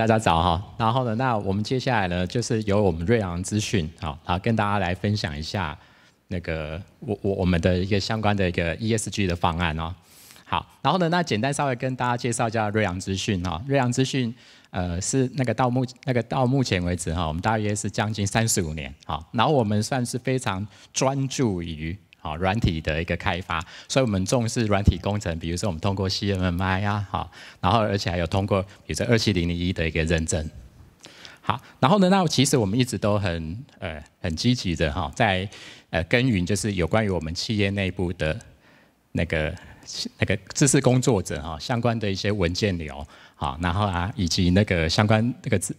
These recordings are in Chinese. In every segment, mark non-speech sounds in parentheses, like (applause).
大家早哈，然后呢，那我们接下来呢，就是由我们瑞阳资讯，好，好，跟大家来分享一下那个我我我们的一个相关的一个 ESG 的方案哦。好，然后呢，那简单稍微跟大家介绍一下瑞阳资讯哈。瑞阳资讯，呃，是那个到目那个到目前为止哈，我们大约是将近三十五年，好，然后我们算是非常专注于。好，软体的一个开发，所以我们重视软体工程，比如说我们通过 CMMI 啊，好，然后而且还有通过，比如说二七零零一的一个认证。好，然后呢，那其实我们一直都很呃很积极的哈，在呃耕耘，就是有关于我们企业内部的那个那个知识工作者哈相关的一些文件流，好，然后啊以及那个相关那个资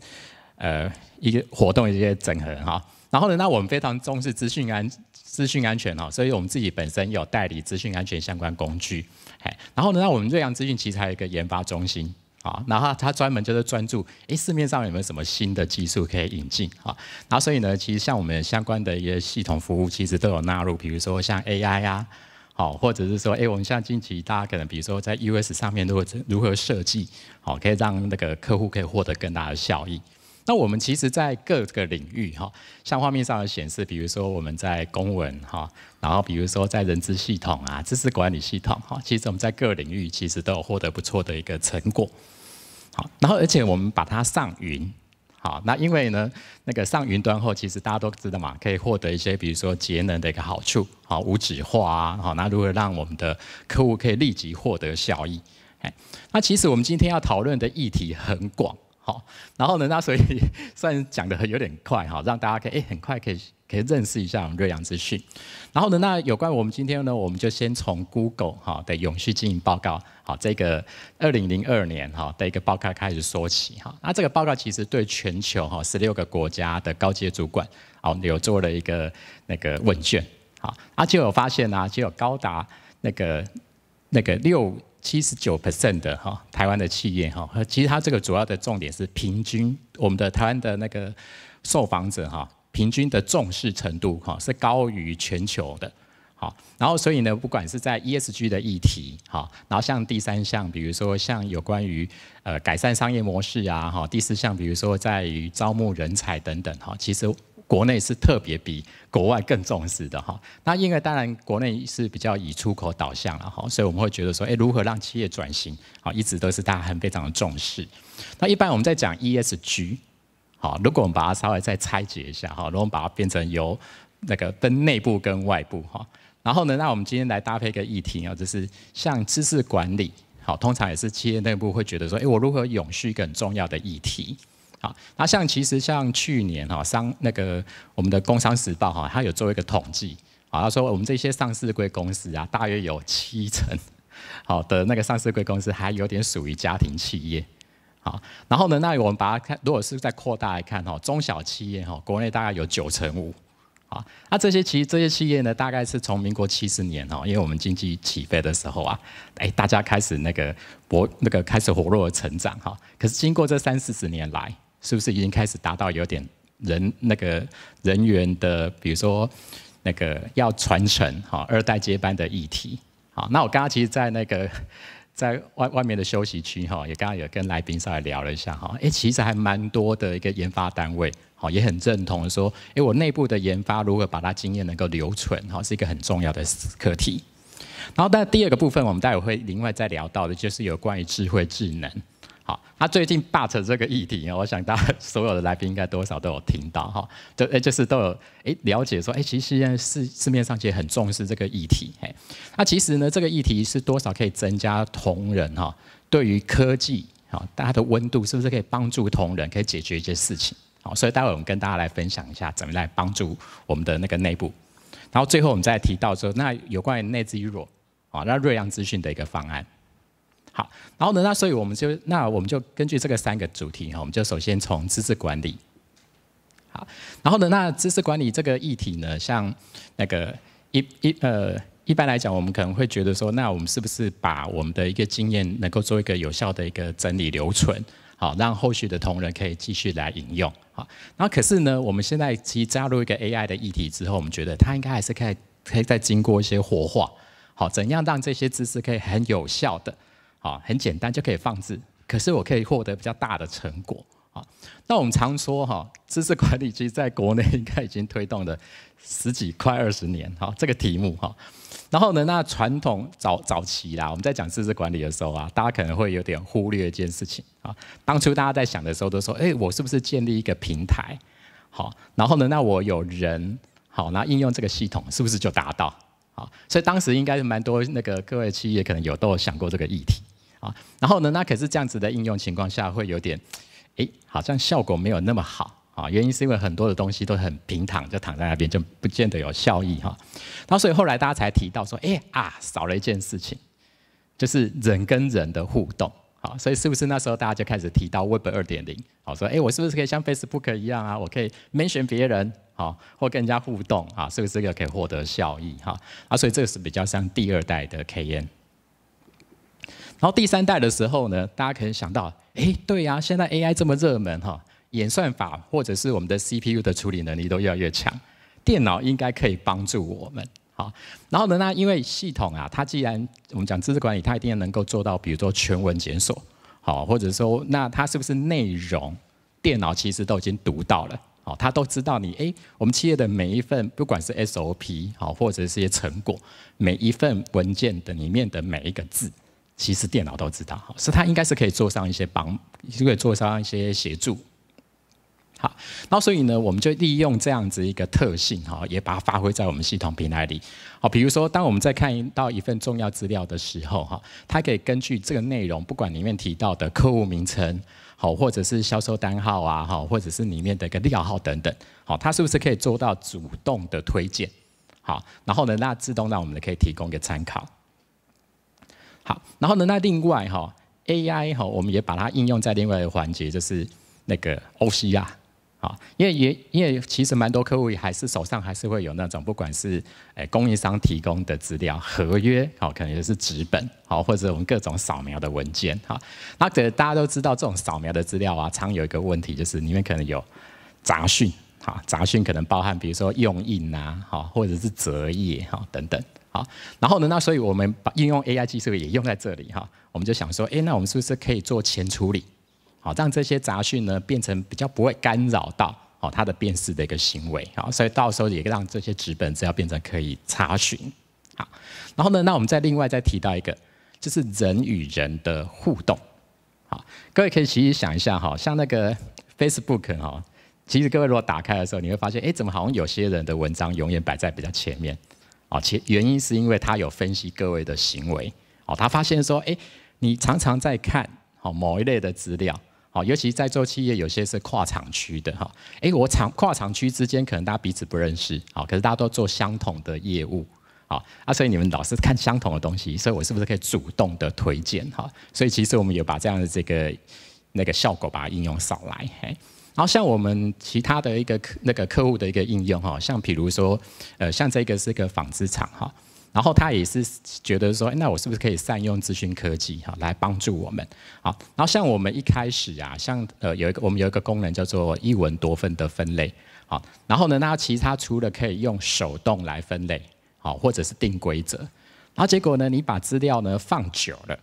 呃一些活动一些整合哈，然后呢，那我们非常重视资讯安。资讯安全哈，所以我们自己本身有代理资讯安全相关工具，哎，然后呢，那我们瑞阳资讯其实还有一个研发中心啊，然后它专门就是专注，哎，市面上有没有什么新的技术可以引进啊？然后所以呢，其实像我们相关的一些系统服务，其实都有纳入，比如说像 AI 啊，好，或者是说，哎，我们像近期大家可能，比如说在 US 上面如何如何设计，好，可以让那个客户可以获得更大的效益。那我们其实，在各个领域哈，像画面上的显示，比如说我们在公文哈，然后比如说在人资系统啊、知识管理系统哈，其实我们在各领域其实都有获得不错的一个成果。好，然后而且我们把它上云，好，那因为呢，那个上云端后，其实大家都知道嘛，可以获得一些比如说节能的一个好处，好，无纸化啊，好，那如何让我们的客户可以立即获得效益？哎，那其实我们今天要讨论的议题很广。好，然后呢，那所以算讲的有点快哈，让大家可以诶很快可以可以认识一下我们瑞阳资讯。然后呢，那有关我们今天呢，我们就先从 Google 哈的永续经营报告，好这个二零零二年哈的一个报告开始说起哈。那这个报告其实对全球哈十六个国家的高阶主管，好有做了一个那个问卷，好，而且有发现呢，就有高达那个那个六。七十九 percent 的哈，台湾的企业哈，其实它这个主要的重点是平均，我们的台湾的那个受访者哈，平均的重视程度哈是高于全球的，好，然后所以呢，不管是在 ESG 的议题哈，然后像第三项，比如说像有关于呃改善商业模式啊哈，第四项，比如说在于招募人才等等哈，其实。国内是特别比国外更重视的哈，那因为当然国内是比较以出口导向了哈，所以我们会觉得说，哎，如何让企业转型，好，一直都是大家很非常的重视。那一般我们在讲 ESG，好，如果我们把它稍微再拆解一下哈，如果我们把它变成由那个分内部跟外部哈，然后呢，那我们今天来搭配一个议题啊，就是像知识管理，好，通常也是企业内部会觉得说，哎，我如何永续一个很重要的议题。好，那像其实像去年哈，商那个我们的《工商时报》哈，它有做一个统计，啊，他说我们这些上市贵公司啊，大约有七成，好的那个上市贵公司还有点属于家庭企业，好，然后呢，那我们把它看，如果是在扩大来看哈，中小企业哈，国内大概有九成五，啊，那这些其实这些企业呢，大概是从民国七十年哈，因为我们经济起飞的时候啊，哎，大家开始那个勃那个开始活络成长哈，可是经过这三四十年来。是不是已经开始达到有点人那个人员的，比如说那个要传承哈，二代接班的议题。好，那我刚刚其实，在那个 (laughs) 在外外面的休息区哈，也刚刚有跟来宾稍微聊了一下哈。哎，其实还蛮多的一个研发单位，好，也很认同说，哎，我内部的研发如何把它经验能够留存，好，是一个很重要的课题。然后，但第二个部分，我们待会会另外再聊到的，就是有关于智慧智能。他最近 But 这个议题，我想大家 (laughs) 所有的来宾应该多少都有听到哈，都哎就是都有哎了解说，哎其实现在市市面上其实很重视这个议题，哎，那其实呢这个议题是多少可以增加同仁哈对于科技哈大家的温度，是不是可以帮助同仁可以解决一些事情？好，所以待会我们跟大家来分享一下怎么来帮助我们的那个内部，然后最后我们再提到说那有关于内资弱啊那瑞阳资讯的一个方案。好，然后呢？那所以我们就那我们就根据这个三个主题哈，我们就首先从知识管理。好，然后呢？那知识管理这个议题呢，像那个一一呃，一般来讲，我们可能会觉得说，那我们是不是把我们的一个经验能够做一个有效的一个整理留存，好，让后续的同仁可以继续来引用。好，然后可是呢，我们现在其实加入一个 AI 的议题之后，我们觉得它应该还是可以可以再经过一些活化。好，怎样让这些知识可以很有效的？啊，很简单就可以放置。可是我可以获得比较大的成果。啊。那我们常说哈，知识管理其实在国内应该已经推动了十几、快二十年。哈，这个题目哈。然后呢，那传统早早期啦，我们在讲知识管理的时候啊，大家可能会有点忽略一件事情啊。当初大家在想的时候都说，哎，我是不是建立一个平台？好，然后呢，那我有人好，那应用这个系统是不是就达到？好，所以当时应该是蛮多那个各位企业可能有都有想过这个议题。啊，然后呢？那可是这样子的应用情况下，会有点，哎，好像效果没有那么好啊。原因是因为很多的东西都很平躺，就躺在那边，就不见得有效益哈。然所以后来大家才提到说，哎啊，少了一件事情，就是人跟人的互动。好，所以是不是那时候大家就开始提到 Web 二点零？好，说哎，我是不是可以像 Facebook 一样啊？我可以 mention 别人，好，或跟人家互动啊？是不是个可以获得效益？哈啊，所以这个是比较像第二代的 KN。然后第三代的时候呢，大家可以想到，哎，对呀，现在 AI 这么热门哈，演算法或者是我们的 CPU 的处理能力都越来越强，电脑应该可以帮助我们，好，然后呢，那因为系统啊，它既然我们讲知识管理，它一定能够做到，比如说全文检索，好，或者说那它是不是内容，电脑其实都已经读到了，好，它都知道你，哎，我们企业的每一份，不管是 SOP 好，或者是一些成果，每一份文件的里面的每一个字。其实电脑都知道，好，所以它应该是可以做上一些帮，可以做上一些协助，好，那所以呢，我们就利用这样子一个特性，哈，也把它发挥在我们系统平台里，好，比如说，当我们在看到一份重要资料的时候，哈，它可以根据这个内容，不管里面提到的客户名称，好，或者是销售单号啊，哈，或者是里面的一个料号等等，好，它是不是可以做到主动的推荐，好，然后呢，那自动让我们可以提供一个参考。好，然后呢？那另外哈，AI 哈，我们也把它应用在另外一个环节，就是那个 OCR，好，因为也因为其实蛮多客户还是手上还是会有那种，不管是诶供应商提供的资料、合约，好，可能也是纸本，好，或者我们各种扫描的文件，好，那大家都知道这种扫描的资料啊，常有一个问题就是里面可能有杂讯，好，杂讯可能包含比如说用印啊，好，或者是折页，好，等等。好，然后呢？那所以我们把应用 AI 技术也用在这里哈，我们就想说，哎，那我们是不是可以做前处理？好，让这些杂讯呢变成比较不会干扰到哦它的辨识的一个行为好，所以到时候也让这些纸本资料变成可以查询。好，然后呢？那我们再另外再提到一个，就是人与人的互动。好，各位可以其实想一下哈，像那个 Facebook 哈，其实各位如果打开的时候，你会发现，哎，怎么好像有些人的文章永远摆在比较前面？哦，其原因是因为他有分析各位的行为，哦，他发现说，哎，你常常在看哦某一类的资料，哦，尤其是在做企业，有些是跨厂区的哈，哎，我厂跨厂区之间可能大家彼此不认识，哦，可是大家都做相同的业务，好啊，所以你们老是看相同的东西，所以我是不是可以主动的推荐哈？所以其实我们有把这样的这个那个效果把它应用上来。嘿，然后像我们其他的一个客那个客户的一个应用哈，像比如说呃像这个是一个纺织厂哈，然后他也是觉得说，那我是不是可以善用资讯科技哈来帮助我们好，然后像我们一开始啊，像呃有一个我们有一个功能叫做一文多份的分类好，然后呢那其他除了可以用手动来分类好，或者是定规则，然后结果呢你把资料呢放久了，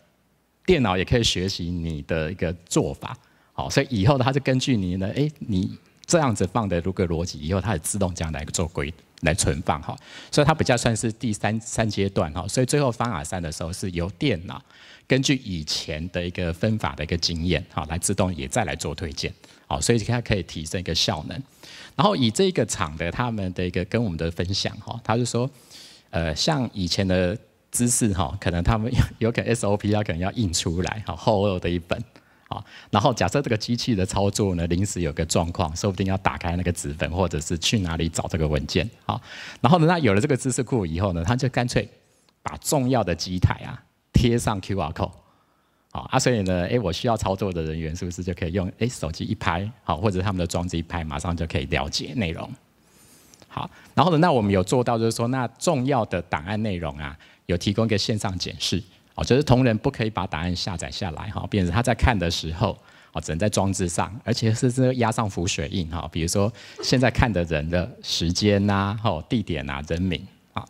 电脑也可以学习你的一个做法。好，所以以后它是根据你的，哎，你这样子放的如果逻辑，以后它也自动这样来做规来存放哈。所以它比较算是第三三阶段哈。所以最后方法三的时候是由电脑根据以前的一个分法的一个经验哈，来自动也再来做推荐。好，所以它可以提升一个效能。然后以这个厂的他们的一个跟我们的分享哈，他就说，呃，像以前的知识哈，可能他们有 (laughs) 有可能 SOP 要可能要印出来，哈，厚厚的，一本。好，然后假设这个机器的操作呢，临时有个状况，说不定要打开那个纸本，或者是去哪里找这个文件。好，然后呢，那有了这个知识库以后呢，他就干脆把重要的机台啊贴上 QR code。好啊，所以呢，哎，我需要操作的人员是不是就可以用哎手机一拍，好，或者他们的装置一拍，马上就可以了解内容。好，然后呢，那我们有做到就是说，那重要的档案内容啊，有提供一个线上检视。哦，就是同仁不可以把档案下载下来哈，变成他在看的时候，哦，只能在装置上，而且是这压上浮水印哈，比如说现在看的人的时间呐，哦，地点啊，人名啊。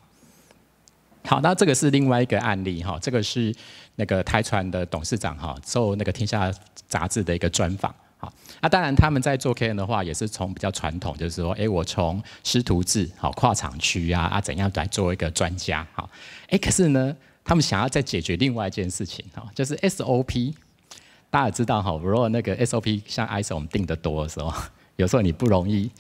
好，那这个是另外一个案例哈，这个是那个台船的董事长哈，做那个天下杂志的一个专访。好，那当然他们在做 KN 的话，也是从比较传统，就是说，哎，我从师徒制，好，跨厂区啊，啊，怎样来做一个专家？好，哎，可是呢？他们想要再解决另外一件事情哈，就是 SOP。大家知道哈，如果那个 SOP 像 ISO 我们定的多的时候，有时候你不容易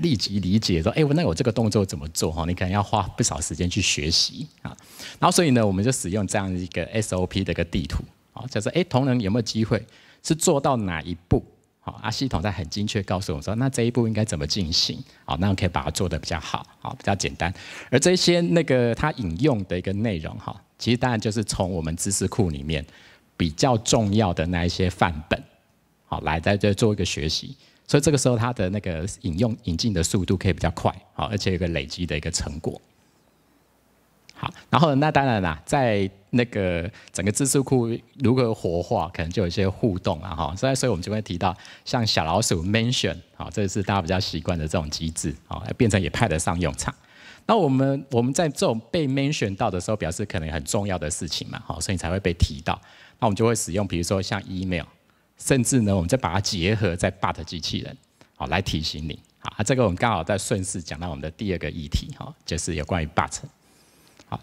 立即理解说，哎，我那我这个动作怎么做哈？你可能要花不少时间去学习啊。然后所以呢，我们就使用这样一个 SOP 的一个地图啊，就说，哎，同仁有没有机会是做到哪一步？啊，系统在很精确告诉我说，那这一步应该怎么进行？好，那我可以把它做得比较好，好，比较简单。而这些那个它引用的一个内容，哈，其实当然就是从我们知识库里面比较重要的那一些范本，好，来在这做一个学习。所以这个时候它的那个引用引进的速度可以比较快，好，而且有个累积的一个成果。好，然后那当然啦，在那个整个知识库如何活化，可能就有一些互动啦，哈，所以所以我们就会提到像小老鼠 mention，好，这是大家比较习惯的这种机制，好，变成也派得上用场。那我们我们在这种被 mention 到的时候，表示可能很重要的事情嘛，好，所以才会被提到。那我们就会使用，比如说像 email，甚至呢，我们再把它结合在 bot 机器人，好，来提醒你，好，这个我们刚好在顺势讲到我们的第二个议题，哈，就是有关于 bot。好，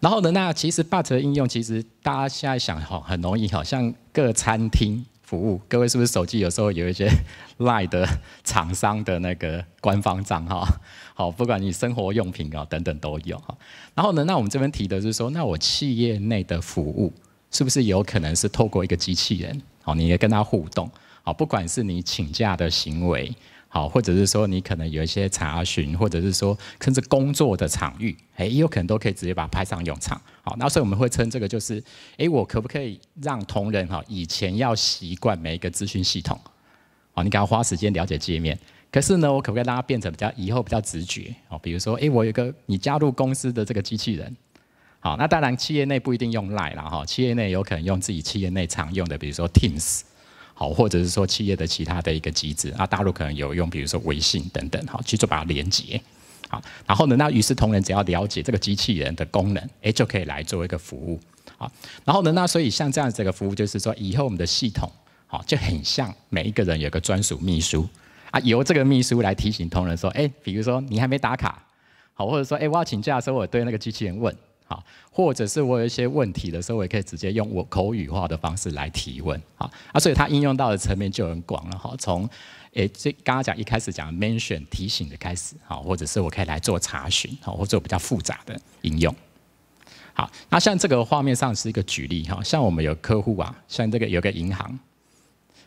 然后呢？那其实 But 的应用，其实大家现在想哈，很容易哈，像各餐厅服务，各位是不是手机有时候有一些 (laughs) Line 的厂商的那个官方账号？好，不管你生活用品啊等等都有哈。然后呢？那我们这边提的是说，那我企业内的服务，是不是有可能是透过一个机器人？好，你也跟他互动。好，不管是你请假的行为。好，或者是说你可能有一些查询，或者是说甚至工作的场域，哎，也有可能都可以直接把它派上用场。好，那所以我们会称这个就是，哎，我可不可以让同仁哈，以前要习惯每一个资讯系统，好，你给他花时间了解界面。可是呢，我可不可以让它变成比较以后比较直觉？哦，比如说，哎，我有个你加入公司的这个机器人，好，那当然企业内不一定用 Line 了哈，企业内有可能用自己企业内常用的，比如说 Teams。好，或者是说企业的其他的一个机制啊，大陆可能有用，比如说微信等等，好，去做把它连接，好，然后呢，那于是同仁只要了解这个机器人的功能，哎，就可以来做一个服务，好，然后呢，那所以像这样子的服务，就是说以后我们的系统，好，就很像每一个人有个专属秘书啊，由这个秘书来提醒同仁说，哎，比如说你还没打卡，好，或者说哎我要请假的时候，我对那个机器人问。好，或者是我有一些问题的时候，我也可以直接用我口语化的方式来提问。好，啊，所以它应用到的层面就很广了。哈，从诶，这刚刚讲一开始讲 mention 提醒的开始，好，或者是我可以来做查询，好，或者比较复杂的应用。好，那像这个画面上是一个举例，哈，像我们有客户啊，像这个有个银行，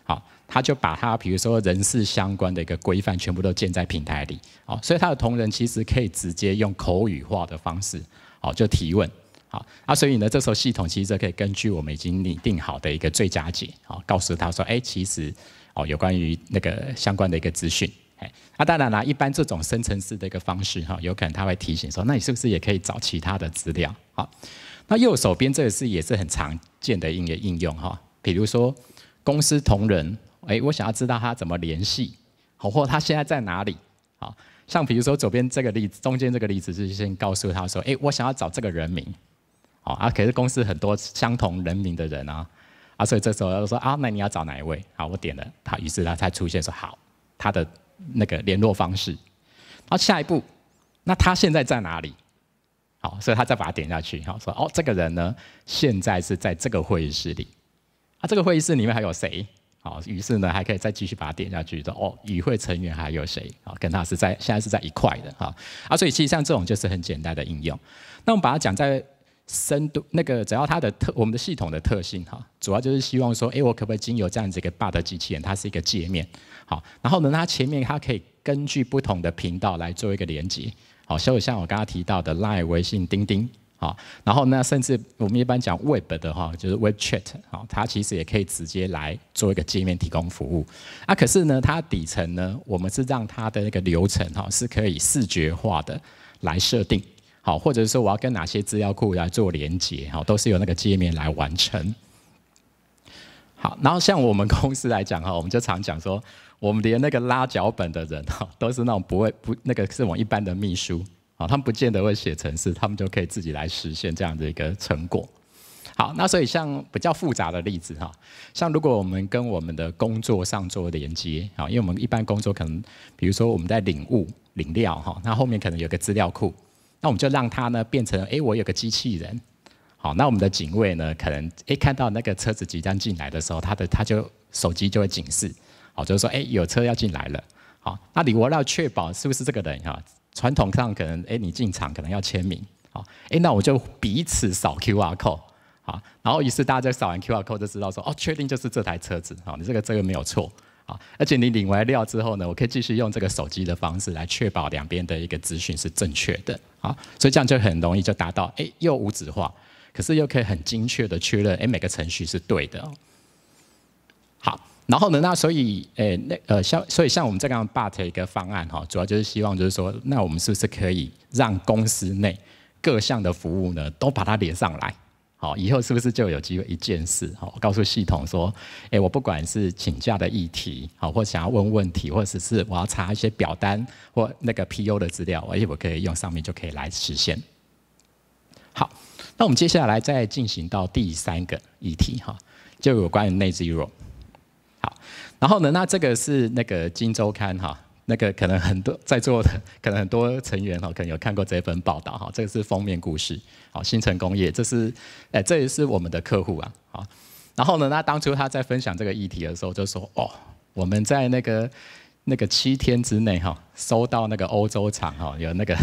好，他就把他比如说人事相关的一个规范全部都建在平台里，好，所以他的同仁其实可以直接用口语化的方式。好，就提问，好啊，所以呢，这时候系统其实就可以根据我们已经拟定好的一个最佳解，好，告诉他说，哎，其实哦，有关于那个相关的一个资讯，哎，那当然啦，一般这种深层次的一个方式哈，有可能他会提醒说，那你是不是也可以找其他的资料？好，那右手边这个是也是很常见的一个应用哈，比如说公司同仁，哎，我想要知道他怎么联系，好，或他现在在哪里？好。像比如说左边这个例子，中间这个例子是先告诉他说：“哎，我想要找这个人名，好啊。”可是公司很多相同人名的人啊，啊，所以这时候他说：“啊，那你要找哪一位？”好，我点了他，于是他才出现说：“好，他的那个联络方式。”好，下一步，那他现在在哪里？好，所以他再把它点下去，好说：“哦，这个人呢，现在是在这个会议室里。”啊，这个会议室里面还有谁？好，于是呢还可以再继续把它点下去，说哦，与会成员还有谁？好，跟他是在现在是在一块的，哈啊，所以其实像这种就是很简单的应用。那我们把它讲在深度，那个只要它的特，我们的系统的特性，哈，主要就是希望说，哎，我可不可以经由这样子一个 bot 机器人，它是一个界面，好，然后呢，它前面它可以根据不同的频道来做一个连接，好，所以像我刚刚提到的，拉微信、钉钉。好，然后呢，甚至我们一般讲 Web 的哈，就是 WebChat，好，它其实也可以直接来做一个界面提供服务。啊，可是呢，它底层呢，我们是让它的那个流程哈是可以视觉化的来设定，好，或者说我要跟哪些资料库来做连接，哈，都是由那个界面来完成。好，然后像我们公司来讲哈，我们就常讲说，我们连那个拉脚本的人哈，都是那种不会不那个是我们一般的秘书。啊，他们不见得会写程式，他们就可以自己来实现这样的一个成果。好，那所以像比较复杂的例子哈，像如果我们跟我们的工作上做连接，好，因为我们一般工作可能，比如说我们在领物领料哈，那后面可能有个资料库，那我们就让它呢变成，哎，我有个机器人，好，那我们的警卫呢，可能，哎，看到那个车子即将进来的时候，他的他就手机就会警示，好，就是说，哎，有车要进来了，好，那你我要确保是不是这个人哈。传统上可能，哎，你进场可能要签名，好，哎，那我就彼此扫 QR code，好，然后于是大家在扫完 QR code 就知道说，哦，确定就是这台车子，好，你这个这个没有错，好，而且你领完料之后呢，我可以继续用这个手机的方式来确保两边的一个资讯是正确的，好，所以这样就很容易就达到，哎，又无纸化，可是又可以很精确的确认，哎，每个程序是对的，好。然后呢？那所以，诶，那呃，像所以像我们这样，But 一个方案哈，主要就是希望就是说，那我们是不是可以让公司内各项的服务呢，都把它连上来？(laughs) 好，以后是不是就有机会一件事？(laughs) 好，告诉系统说，诶，我不管是请假的议题，好，或想要问问题，或者是我要查一些表单或那个 PU 的资料，而且我可以用上面就可以来实现。好，那我们接下来再进行到第三个议题哈，就有关于内 e r o 然后呢？那这个是那个《金周刊》哈，那个可能很多在座的可能很多成员哈，可能有看过这一份报道哈。这个是封面故事，好，新城工业，这是哎，这也是我们的客户啊。好，然后呢？那当初他在分享这个议题的时候，就说哦，我们在那个那个七天之内哈，收到那个欧洲厂哈，有那个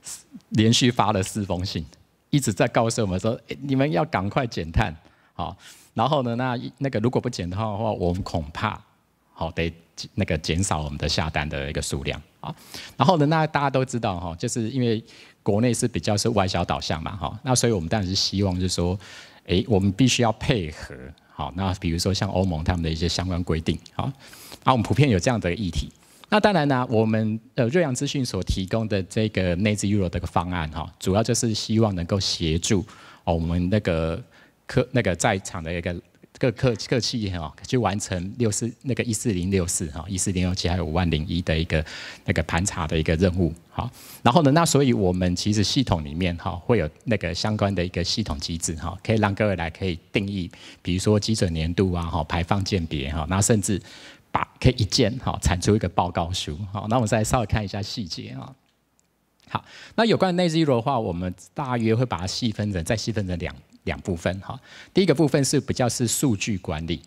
(laughs) 连续发了四封信，一直在告诉我们说，你们要赶快减碳，好。然后呢？那那个如果不减的话我们恐怕。哦，得那个减少我们的下单的一个数量啊。然后呢，那大家都知道哈，就是因为国内是比较是外销导向嘛哈。那所以我们当然是希望就是说，哎，我们必须要配合好。那比如说像欧盟他们的一些相关规定啊，那我们普遍有这样的议题。那当然呢，我们呃瑞阳资讯所提供的这个内置 URO 的方案哈，主要就是希望能够协助哦我们那个客那个在场的一个。各客各企业哦，去完成六四那个一四零六四哈一四零六七还有五万零一的一个那个盘查的一个任务哦。然后呢那所以我们其实系统里面哈会有那个相关的一个系统机制哈，可以让各位来可以定义，比如说基准年度啊哈排放鉴别哈，那甚至把可以一键哈产出一个报告书哦。那我们再稍微看一下细节哦好，那有关内资的话，我们大约会把它细分成再细分成两。两部分哈，第一个部分是比较是数据管理，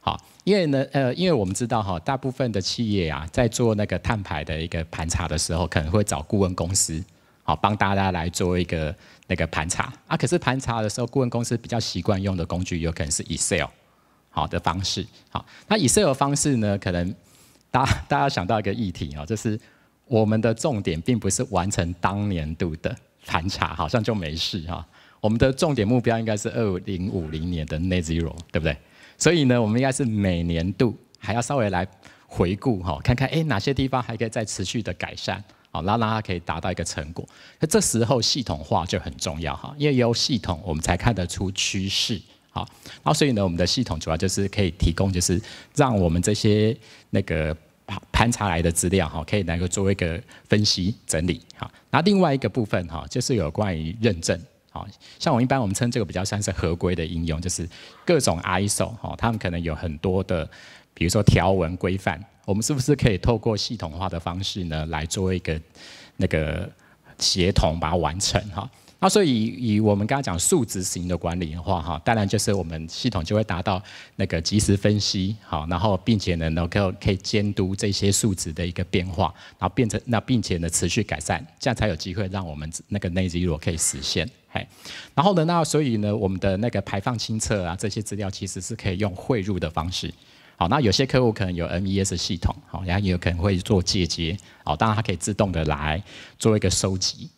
好，因为呢，呃，因为我们知道哈，大部分的企业啊，在做那个碳排的一个盘查的时候，可能会找顾问公司，好，帮大家来做一个那个盘查啊。可是盘查的时候，顾问公司比较习惯用的工具，有可能是 Excel，好的方式，好，那 Excel 方式呢，可能大大家想到一个议题啊，就是我们的重点并不是完成当年度的盘查，好像就没事哈。我们的重点目标应该是二零五零年的 net zero，对不对？所以呢，我们应该是每年度还要稍微来回顾哈，看看哎哪些地方还可以再持续的改善，好，然后让它可以达到一个成果。那这时候系统化就很重要哈，因为有系统我们才看得出趋势，好，然后所以呢，我们的系统主要就是可以提供，就是让我们这些那个盘查来的资料哈，可以能够做一个分析整理，好，那另外一个部分哈，就是有关于认证。哦，像我一般，我们称这个比较像是合规的应用，就是各种 ISO 哈，他们可能有很多的，比如说条文规范，我们是不是可以透过系统化的方式呢，来做一个那个协同把它完成哈？那所以以我们刚刚讲数值型的管理的话哈，当然就是我们系统就会达到那个及时分析好，然后并且呢能够可以监督这些数值的一个变化，然后变成那并且呢持续改善，这样才有机会让我们那个内质 ULO 可以实现。嘿，然后呢那所以呢我们的那个排放清测啊这些资料其实是可以用汇入的方式。好，那有些客户可能有 MES 系统，好，也有可能会做借接，好，当然它可以自动的来做一个收集。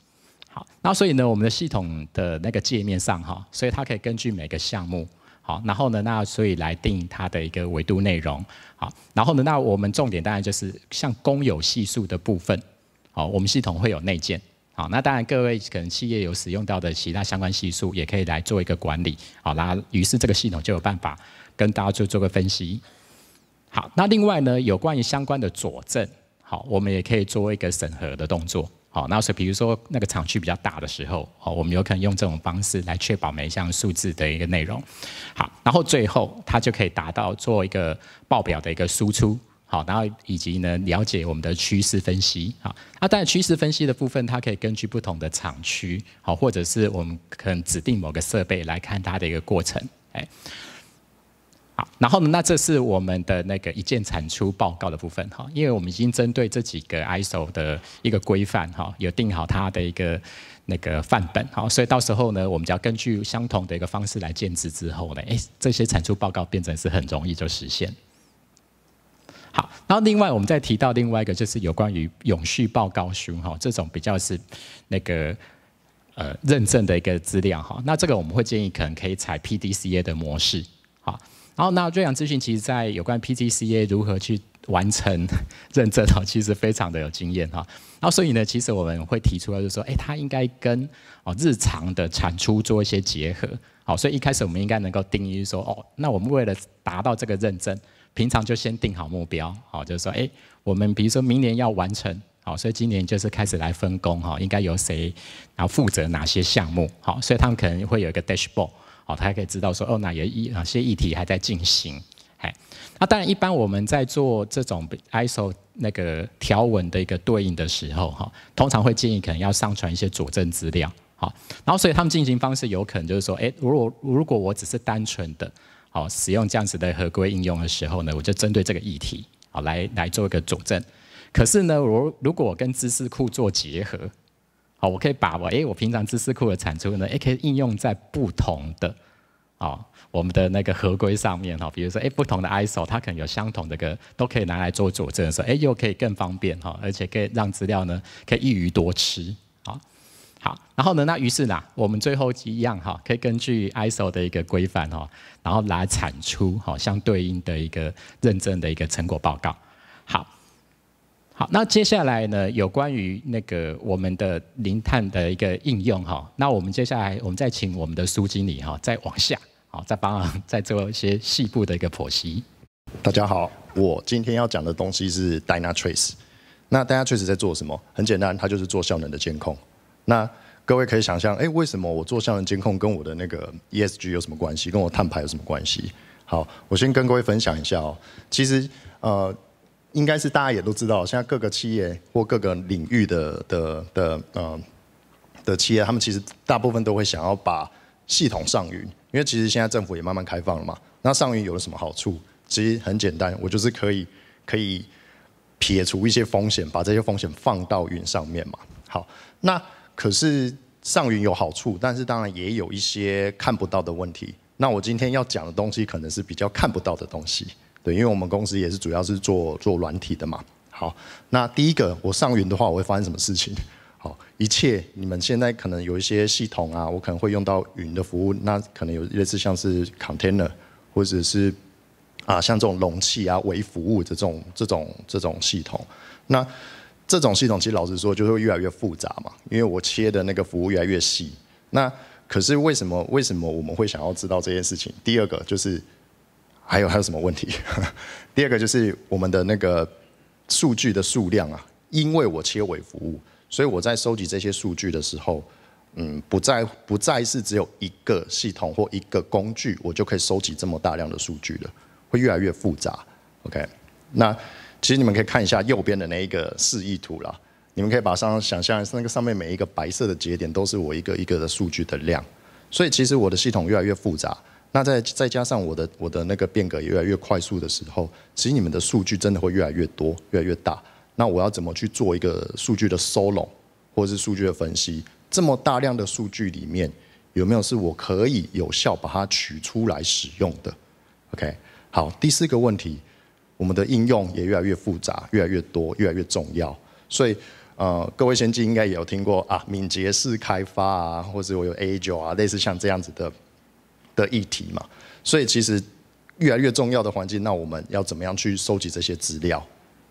那所以呢，我们的系统的那个界面上哈，所以它可以根据每个项目好，然后呢，那所以来定它的一个维度内容好，然后呢，那我们重点当然就是像公有系数的部分，好，我们系统会有内建，好，那当然各位可能企业有使用到的其他相关系数，也可以来做一个管理，好，那于是这个系统就有办法跟大家去做个分析。好，那另外呢，有关于相关的佐证，好，我们也可以做一个审核的动作。好，那所以比如说那个厂区比较大的时候，哦，我们有可能用这种方式来确保每一项数字的一个内容。好，然后最后它就可以达到做一个报表的一个输出。好，然后以及呢了解我们的趋势分析。好，那然趋势分析的部分，它可以根据不同的厂区，好，或者是我们可能指定某个设备来看它的一个过程。哎。好，然后那这是我们的那个一键产出报告的部分哈，因为我们已经针对这几个 ISO 的一个规范哈，有定好它的一个那个范本好，所以到时候呢，我们只要根据相同的一个方式来建置之后呢，哎，这些产出报告变成是很容易就实现。好，然后另外我们再提到另外一个就是有关于永续报告书哈，这种比较是那个呃认证的一个资料哈，那这个我们会建议可能可以采 PDCA 的模式哈。然后那瑞扬资讯其实在有关 PTCA 如何去完成认证哈，其实非常的有经验哈。然后所以呢，其实我们会提出就是说，哎，它应该跟哦日常的产出做一些结合。好，所以一开始我们应该能够定义说，哦，那我们为了达到这个认证，平常就先定好目标。好，就是说，哎，我们比如说明年要完成，好，所以今年就是开始来分工哈，应该由谁然后负责哪些项目。好，所以他们可能会有一个 dashboard。哦，他还可以知道说哦哪有哪些议题还在进行，哎，那当然一般我们在做这种 ISO 那个条文的一个对应的时候哈，通常会建议可能要上传一些佐证资料，好，然后所以他们进行方式有可能就是说，哎，如果如果我只是单纯的，好使用这样子的合规应用的时候呢，我就针对这个议题好来来做一个佐证，可是呢，如如果我跟知识库做结合。好，我可以把我诶，我平常知识库的产出呢，诶，可以应用在不同的，哦，我们的那个合规上面哈，比如说诶，不同的 ISO 它可能有相同的个，都可以拿来做佐证的时候，又可以更方便哈，而且可以让资料呢可以一鱼多吃啊。好，然后呢，那于是呢，我们最后一样哈，可以根据 ISO 的一个规范哈，然后来产出哈相对应的一个认证的一个成果报告。好，那接下来呢？有关于那个我们的零碳的一个应用哈，那我们接下来我们再请我们的苏经理哈，再往下，好，再帮再做一些细部的一个剖析。大家好，我今天要讲的东西是 DynaTrace。那 DynaTrace 在做什么？很简单，它就是做效能的监控。那各位可以想象，哎，为什么我做效能监控跟我的那个 ESG 有什么关系？跟我碳排有什么关系？好，我先跟各位分享一下哦。其实，呃。应该是大家也都知道，现在各个企业或各个领域的的的呃的企业，他们其实大部分都会想要把系统上云，因为其实现在政府也慢慢开放了嘛。那上云有了什么好处？其实很简单，我就是可以可以撇除一些风险，把这些风险放到云上面嘛。好，那可是上云有好处，但是当然也有一些看不到的问题。那我今天要讲的东西，可能是比较看不到的东西。对，因为我们公司也是主要是做做软体的嘛。好，那第一个，我上云的话，我会发生什么事情？好，一切你们现在可能有一些系统啊，我可能会用到云的服务，那可能有类似像是 container，或者是啊像这种容器啊微服务的这种这种这种系统。那这种系统其实老实说，就会越来越复杂嘛，因为我切的那个服务越来越细。那可是为什么为什么我们会想要知道这件事情？第二个就是。还有还有什么问题？(laughs) 第二个就是我们的那个数据的数量啊，因为我切尾服务，所以我在收集这些数据的时候，嗯，不再不再是只有一个系统或一个工具，我就可以收集这么大量的数据了，会越来越复杂。OK，那其实你们可以看一下右边的那一个示意图了，你们可以把上想象那个上面每一个白色的节点都是我一个一个的数据的量，所以其实我的系统越来越复杂。那再再加上我的我的那个变革也越来越快速的时候，其实你们的数据真的会越来越多、越来越大。那我要怎么去做一个数据的收拢，或者是数据的分析？这么大量的数据里面，有没有是我可以有效把它取出来使用的？OK，好，第四个问题，我们的应用也越来越复杂、越来越多、越来越重要。所以，呃，各位先进应该也有听过啊，敏捷式开发啊，或者我有 A 九啊，类似像这样子的。的议题嘛，所以其实越来越重要的环境，那我们要怎么样去收集这些资料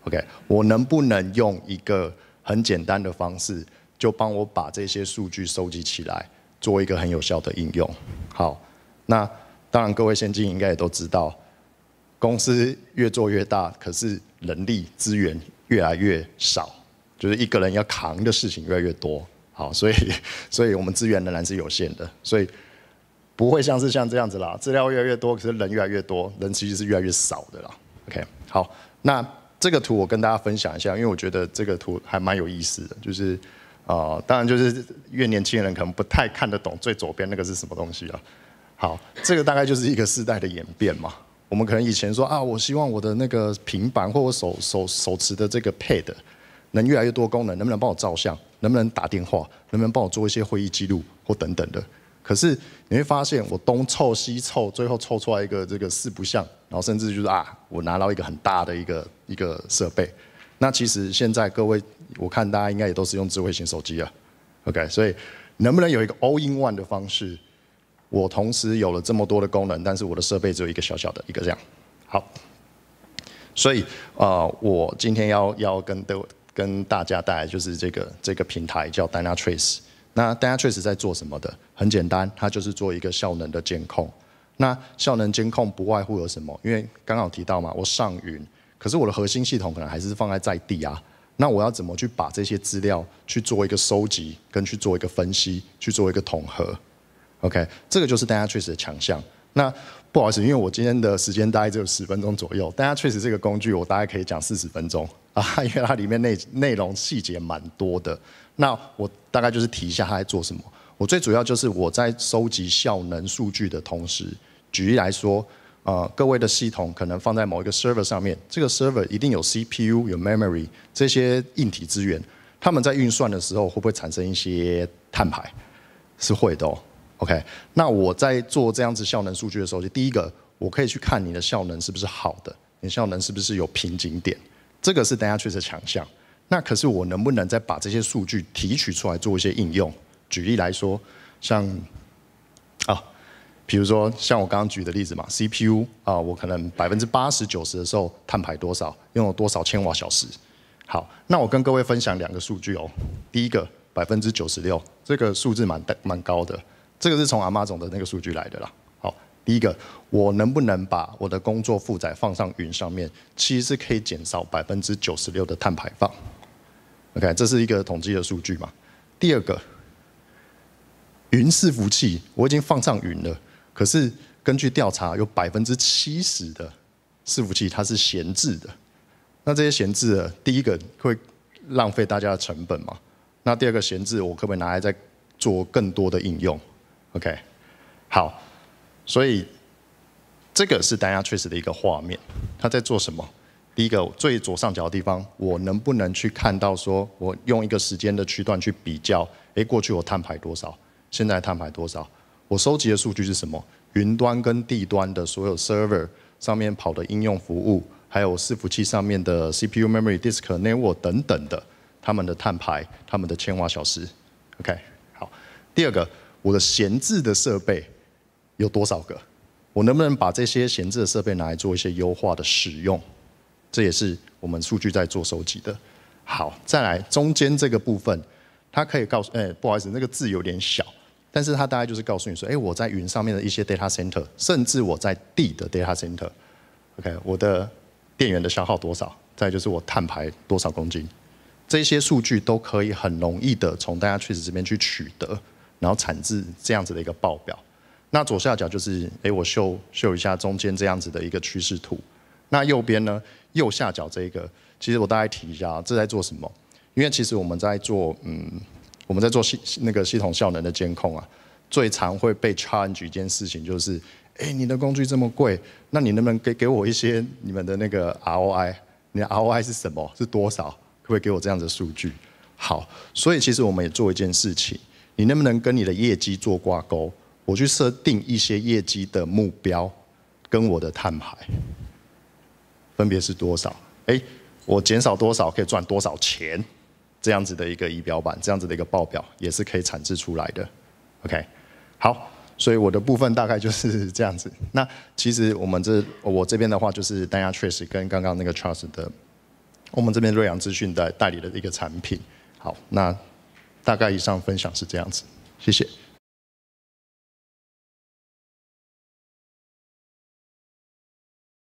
？OK，我能不能用一个很简单的方式，就帮我把这些数据收集起来，做一个很有效的应用？好，那当然各位先进应该也都知道，公司越做越大，可是人力资源越来越少，就是一个人要扛的事情越来越多。好，所以 (laughs) 所以我们资源仍然是有限的，所以。不会像是像这样子啦，资料越来越多，可是人越来越多，人其实是越来越少的啦。OK，好，那这个图我跟大家分享一下，因为我觉得这个图还蛮有意思的，就是，啊，当然就是越年轻人可能不太看得懂最左边那个是什么东西了。好，这个大概就是一个世代的演变嘛。我们可能以前说啊，我希望我的那个平板或我手手手持的这个 Pad，能越来越多功能，能不能帮我照相，能不能打电话，能不能帮我做一些会议记录或等等的。可是你会发现，我东凑西凑，最后凑出来一个这个四不像，然后甚至就是啊，我拿到一个很大的一个一个设备。那其实现在各位，我看大家应该也都是用智慧型手机啊，OK？所以能不能有一个 all in one 的方式？我同时有了这么多的功能，但是我的设备只有一个小小的，一个这样。好，所以啊，我今天要要跟跟大家带来就是这个这个平台叫 DynaTrace。那大家确实在做什么的？很简单，它就是做一个效能的监控。那效能监控不外乎有什么？因为刚刚有提到嘛，我上云，可是我的核心系统可能还是放在在地啊。那我要怎么去把这些资料去做一个收集，跟去做一个分析，去做一个统合？OK，这个就是大家确实的强项。那不好意思，因为我今天的时间大概只有十分钟左右，但它确实这个工具我大概可以讲四十分钟 (laughs) 啊，因为它里面内内容细节蛮多的。那我大概就是提一下它在做什么。我最主要就是我在收集效能数据的同时，举例来说，呃，各位的系统可能放在某一个 server 上面，这个 server 一定有 CPU、有 memory 这些硬体资源，他们在运算的时候会不会产生一些碳排？是会的哦。OK，那我在做这样子效能数据的时候，就第一个，我可以去看你的效能是不是好的，你效能是不是有瓶颈点，这个是大家确实强项。那可是我能不能再把这些数据提取出来做一些应用？举例来说，像，啊，比如说像我刚刚举的例子嘛，CPU 啊，我可能百分之八十九十的时候，碳排多少，用了多少千瓦小时。好，那我跟各位分享两个数据哦。第一个百分之九十六，这个数字蛮蛮高的。这个是从阿妈总的那个数据来的啦。好，第一个，我能不能把我的工作负载放上云上面？其实是可以减少百分之九十六的碳排放。OK，这是一个统计的数据嘛？第二个，云伺服器我已经放上云了，可是根据调查，有百分之七十的伺服器它是闲置的。那这些闲置的，第一个会浪费大家的成本嘛？那第二个，闲置我可不可以拿来再做更多的应用？OK，好，所以这个是大家确实的一个画面。它在做什么？第一个，最左上角的地方，我能不能去看到？说我用一个时间的区段去比较，哎，过去我碳排多少，现在碳排多少？我收集的数据是什么？云端跟地端的所有 server 上面跑的应用服务，还有伺服器上面的 CPU、Memory、Disk、Network 等等的，他们的碳排，他们的千瓦小时。OK，好，第二个。我的闲置的设备有多少个？我能不能把这些闲置的设备拿来做一些优化的使用？这也是我们数据在做收集的。好，再来中间这个部分，它可以告诉……哎，不好意思，那个字有点小，但是它大概就是告诉你说：哎，我在云上面的一些 data center，甚至我在地的 data center，OK，我的电源的消耗多少？再就是我碳排多少公斤？这些数据都可以很容易的从大家确实这边去取得。然后产自这样子的一个报表，那左下角就是，哎，我秀秀一下中间这样子的一个趋势图。那右边呢，右下角这一个，其实我大概提一下，这在做什么？因为其实我们在做，嗯，我们在做系那个系统效能的监控啊。最常会被 challenge 一件事情就是，哎，你的工具这么贵，那你能不能给给我一些你们的那个 ROI？你的 ROI 是什么？是多少？可不可以给我这样的数据？好，所以其实我们也做一件事情。你能不能跟你的业绩做挂钩？我去设定一些业绩的目标，跟我的碳排分别是多少？哎，我减少多少可以赚多少钱？这样子的一个仪表板，这样子的一个报表也是可以产制出来的。OK，好，所以我的部分大概就是这样子。那其实我们这我这边的话，就是大家确实跟刚刚那个 Charles 的，我们这边瑞阳资讯的代理的一个产品。好，那。大概以上分享是这样子，谢谢。